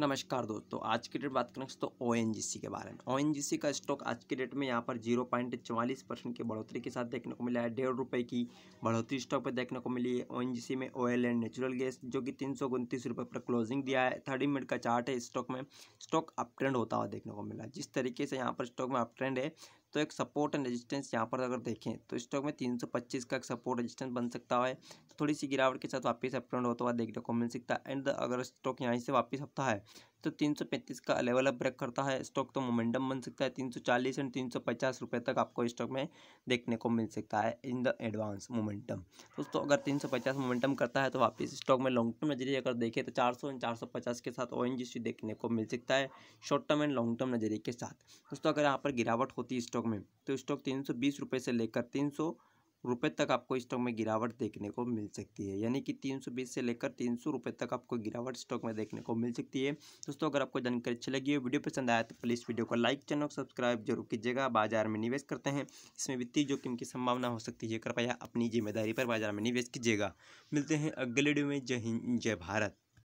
नमस्कार दोस्तों आज की डेट बात करें तो ओ के बारे में ओ का स्टॉक आज की डेट में यहाँ पर जीरो पॉइंट चवालीस परसेंट की बढ़ोतरी के साथ देखने को मिला है डेढ़ रुपये की बढ़ोतरी स्टॉक पर देखने को मिली है ओ में ऑयल एंड नेचुरल गैस जो कि तीन सौ उनतीस रुपये पर क्लोजिंग दिया है थर्टी मिनट का चार्ट है स्टॉक में स्टॉक अप ट्रेंड होता हुआ देखने को मिला जिस तरीके से यहाँ पर स्टॉक में अप ट्रेंड है तो एक सपोर्ट एंड रेजिस्टेंस यहाँ पर अगर देखें तो स्टॉक में 325 का एक सपोर्ट रेजिस्टेंस बन सकता है तो थोड़ी सी गिरावट के साथ वापस अपडाउंड होता हुआ देखने को मिल सकता है एंड अगर स्टॉक यहाँ से वापस होता है तो 335 का लेवल अप ब्रेक करता है स्टॉक तो मोमेंटम बन सकता है 340 एंड 350 रुपए तक आपको स्टॉक में देखने को मिल सकता है इन द एडवांस मोमेंटम दोस्तों अगर 350 मोमेंटम करता है तो वापस स्टॉक में लॉन्ग टर्म नजरिए अगर देखें तो 400 एंड 450 के साथ ओ देखने को मिल सकता है short term and long term नजरिए के साथ दोस्तों अगर यहाँ पर गिरावट होती है स्टॉक में तो स्टॉक तीन सौ से लेकर तीन रुपये तक आपको स्टॉक में गिरावट देखने को मिल सकती है यानी कि 320 से लेकर तीन सौ रुपये तक आपको गिरावट स्टॉक में देखने को मिल सकती है दोस्तों अगर आपको जानकारी अच्छी लगी है वीडियो पसंद आया तो प्लीज़ वीडियो को लाइक चैनल को सब्सक्राइब जरूर कीजिएगा बाजार में निवेश करते हैं इसमें वित्तीय जोखिम की संभावना हो सकती है कृपया अपनी जिम्मेदारी पर बाजार में निवेश कीजिएगा मिलते हैं अगले वीडियो में जय हिंद जय भारत